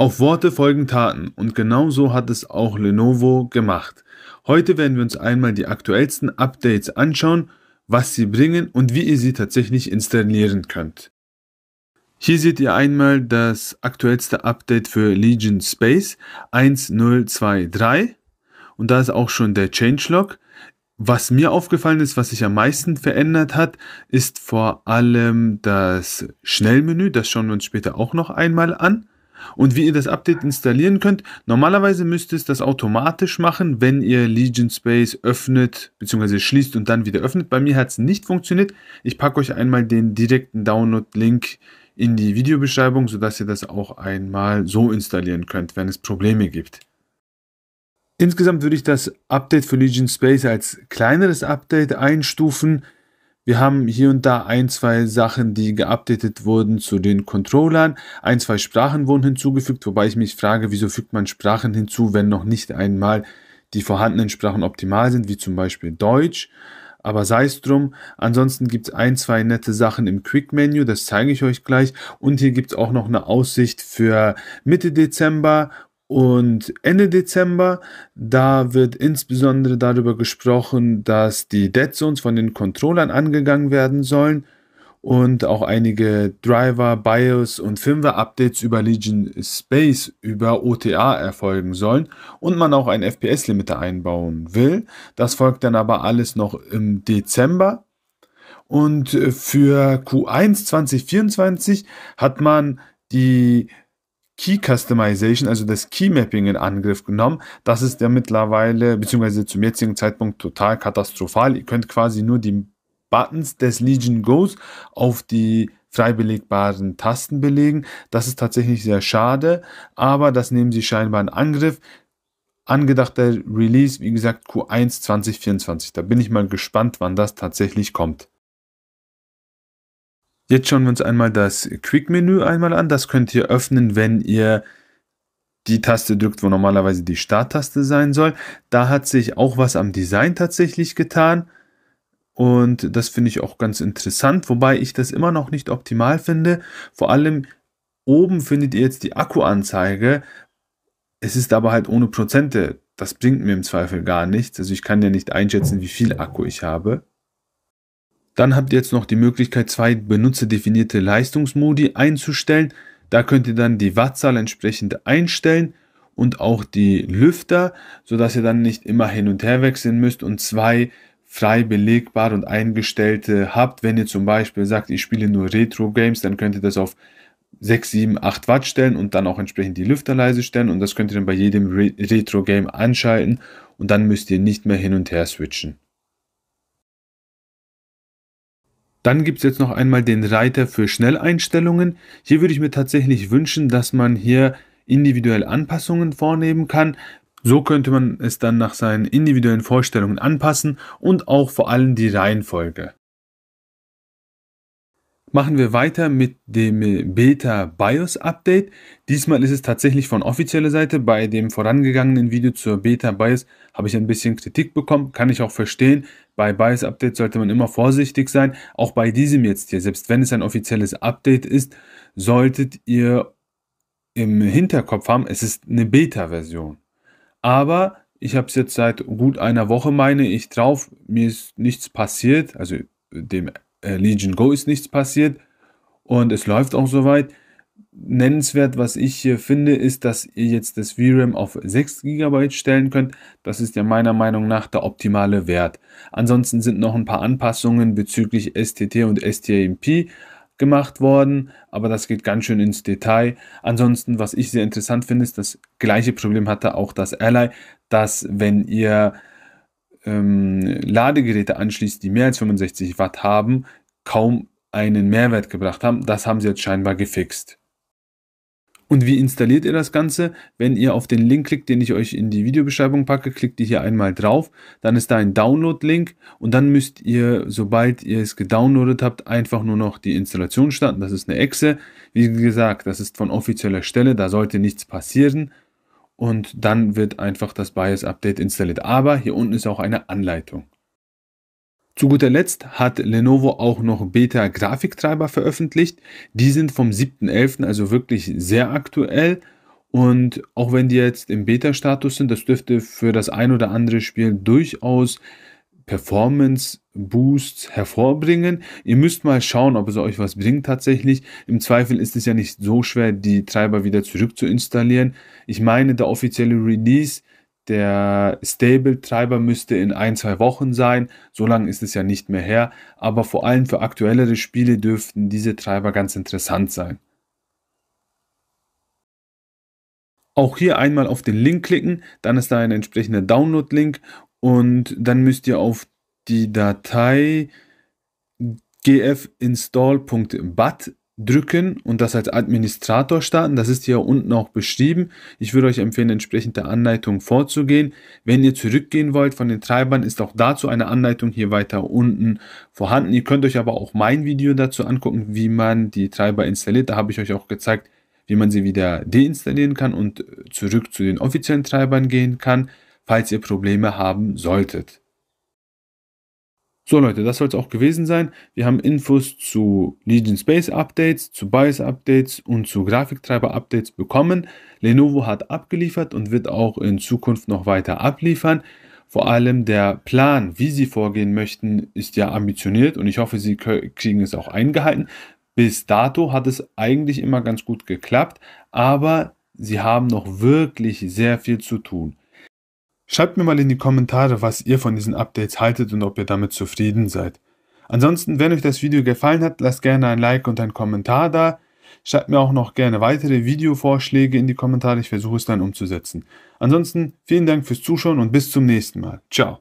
Auf Worte folgen Taten und genau so hat es auch Lenovo gemacht. Heute werden wir uns einmal die aktuellsten Updates anschauen, was sie bringen und wie ihr sie tatsächlich installieren könnt. Hier seht ihr einmal das aktuellste Update für Legion Space 1023 und da ist auch schon der Changelog. Was mir aufgefallen ist, was sich am meisten verändert hat, ist vor allem das Schnellmenü, das schauen wir uns später auch noch einmal an. Und wie ihr das Update installieren könnt, normalerweise müsst ihr das automatisch machen, wenn ihr Legion Space öffnet bzw. schließt und dann wieder öffnet. Bei mir hat es nicht funktioniert. Ich packe euch einmal den direkten Download-Link in die Videobeschreibung, sodass ihr das auch einmal so installieren könnt, wenn es Probleme gibt. Insgesamt würde ich das Update für Legion Space als kleineres Update einstufen. Wir haben hier und da ein, zwei Sachen, die geupdatet wurden zu den Controllern. Ein, zwei Sprachen wurden hinzugefügt, wobei ich mich frage, wieso fügt man Sprachen hinzu, wenn noch nicht einmal die vorhandenen Sprachen optimal sind, wie zum Beispiel Deutsch. Aber sei es drum. Ansonsten gibt es ein, zwei nette Sachen im quick Menu, das zeige ich euch gleich. Und hier gibt es auch noch eine Aussicht für Mitte Dezember, und Ende Dezember, da wird insbesondere darüber gesprochen, dass die Dead Zones von den Controllern angegangen werden sollen und auch einige Driver, BIOS und Firmware-Updates über Legion Space über OTA erfolgen sollen und man auch ein FPS-Limiter einbauen will. Das folgt dann aber alles noch im Dezember. Und für Q1 2024 hat man die Key Customization, also das Key Mapping in Angriff genommen. Das ist ja mittlerweile, beziehungsweise zum jetzigen Zeitpunkt total katastrophal. Ihr könnt quasi nur die Buttons des Legion Goes auf die frei belegbaren Tasten belegen. Das ist tatsächlich sehr schade, aber das nehmen sie scheinbar in Angriff. Angedachter Release, wie gesagt, Q1 2024. Da bin ich mal gespannt, wann das tatsächlich kommt. Jetzt schauen wir uns einmal das Quick-Menü einmal an. Das könnt ihr öffnen, wenn ihr die Taste drückt, wo normalerweise die Starttaste sein soll. Da hat sich auch was am Design tatsächlich getan. Und das finde ich auch ganz interessant, wobei ich das immer noch nicht optimal finde. Vor allem oben findet ihr jetzt die Akkuanzeige. Es ist aber halt ohne Prozente. Das bringt mir im Zweifel gar nichts. Also ich kann ja nicht einschätzen, wie viel Akku ich habe. Dann habt ihr jetzt noch die Möglichkeit, zwei benutzerdefinierte Leistungsmodi einzustellen. Da könnt ihr dann die Wattzahl entsprechend einstellen und auch die Lüfter, sodass ihr dann nicht immer hin und her wechseln müsst und zwei frei belegbare und eingestellte habt. Wenn ihr zum Beispiel sagt, ich spiele nur Retro-Games, dann könnt ihr das auf 6, 7, 8 Watt stellen und dann auch entsprechend die Lüfter leise stellen und das könnt ihr dann bei jedem Re Retro-Game anschalten und dann müsst ihr nicht mehr hin und her switchen. Dann gibt es jetzt noch einmal den Reiter für Schnelleinstellungen. Hier würde ich mir tatsächlich wünschen, dass man hier individuell Anpassungen vornehmen kann. So könnte man es dann nach seinen individuellen Vorstellungen anpassen und auch vor allem die Reihenfolge. Machen wir weiter mit dem Beta BIOS Update. Diesmal ist es tatsächlich von offizieller Seite. Bei dem vorangegangenen Video zur Beta BIOS habe ich ein bisschen Kritik bekommen, kann ich auch verstehen bei Bias Updates sollte man immer vorsichtig sein. Auch bei diesem jetzt hier, selbst wenn es ein offizielles Update ist, solltet ihr im Hinterkopf haben, es ist eine Beta-Version. Aber ich habe es jetzt seit gut einer Woche, meine ich, drauf. Mir ist nichts passiert. Also dem äh, Legion Go ist nichts passiert. Und es läuft auch soweit nennenswert, was ich hier finde, ist, dass ihr jetzt das VRAM auf 6 GB stellen könnt. Das ist ja meiner Meinung nach der optimale Wert. Ansonsten sind noch ein paar Anpassungen bezüglich STT und STMP gemacht worden, aber das geht ganz schön ins Detail. Ansonsten, was ich sehr interessant finde, ist, das gleiche Problem hatte auch das Ally, dass wenn ihr ähm, Ladegeräte anschließt, die mehr als 65 Watt haben, kaum einen Mehrwert gebracht haben. Das haben sie jetzt scheinbar gefixt. Und wie installiert ihr das Ganze? Wenn ihr auf den Link klickt, den ich euch in die Videobeschreibung packe, klickt ihr hier einmal drauf, dann ist da ein Download-Link und dann müsst ihr, sobald ihr es gedownloadet habt, einfach nur noch die Installation starten. Das ist eine Exe. Wie gesagt, das ist von offizieller Stelle, da sollte nichts passieren und dann wird einfach das BIOS-Update installiert. Aber hier unten ist auch eine Anleitung. Zu guter Letzt hat Lenovo auch noch Beta-Grafiktreiber veröffentlicht. Die sind vom 7.11., also wirklich sehr aktuell. Und auch wenn die jetzt im Beta-Status sind, das dürfte für das ein oder andere Spiel durchaus Performance-Boosts hervorbringen. Ihr müsst mal schauen, ob es euch was bringt tatsächlich. Im Zweifel ist es ja nicht so schwer, die Treiber wieder zurückzuinstallieren. Ich meine, der offizielle Release der Stable-Treiber müsste in ein, zwei Wochen sein. So lange ist es ja nicht mehr her. Aber vor allem für aktuellere Spiele dürften diese Treiber ganz interessant sein. Auch hier einmal auf den Link klicken, dann ist da ein entsprechender Download-Link und dann müsst ihr auf die Datei gfinstall.bat drücken und das als Administrator starten. Das ist hier unten auch beschrieben. Ich würde euch empfehlen, entsprechend der Anleitung vorzugehen. Wenn ihr zurückgehen wollt von den Treibern, ist auch dazu eine Anleitung hier weiter unten vorhanden. Ihr könnt euch aber auch mein Video dazu angucken, wie man die Treiber installiert. Da habe ich euch auch gezeigt, wie man sie wieder deinstallieren kann und äh, zurück zu den offiziellen Treibern gehen kann, falls ihr Probleme haben solltet. So Leute, das soll es auch gewesen sein. Wir haben Infos zu Legion Space Updates, zu BIOS Updates und zu Grafiktreiber Updates bekommen. Lenovo hat abgeliefert und wird auch in Zukunft noch weiter abliefern. Vor allem der Plan, wie sie vorgehen möchten, ist ja ambitioniert und ich hoffe, sie kriegen es auch eingehalten. Bis dato hat es eigentlich immer ganz gut geklappt, aber sie haben noch wirklich sehr viel zu tun. Schreibt mir mal in die Kommentare, was ihr von diesen Updates haltet und ob ihr damit zufrieden seid. Ansonsten, wenn euch das Video gefallen hat, lasst gerne ein Like und einen Kommentar da. Schreibt mir auch noch gerne weitere Videovorschläge in die Kommentare, ich versuche es dann umzusetzen. Ansonsten vielen Dank fürs Zuschauen und bis zum nächsten Mal. Ciao.